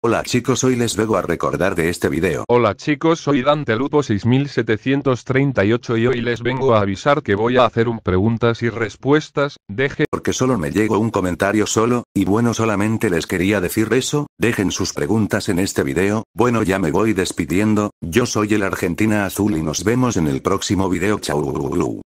Hola chicos hoy les vengo a recordar de este video. Hola chicos soy Dante Lupo 6738 y hoy les vengo a avisar que voy a hacer un preguntas y respuestas, deje... Porque solo me llegó un comentario solo, y bueno solamente les quería decir eso, dejen sus preguntas en este video, bueno ya me voy despidiendo, yo soy el Argentina Azul y nos vemos en el próximo video chau.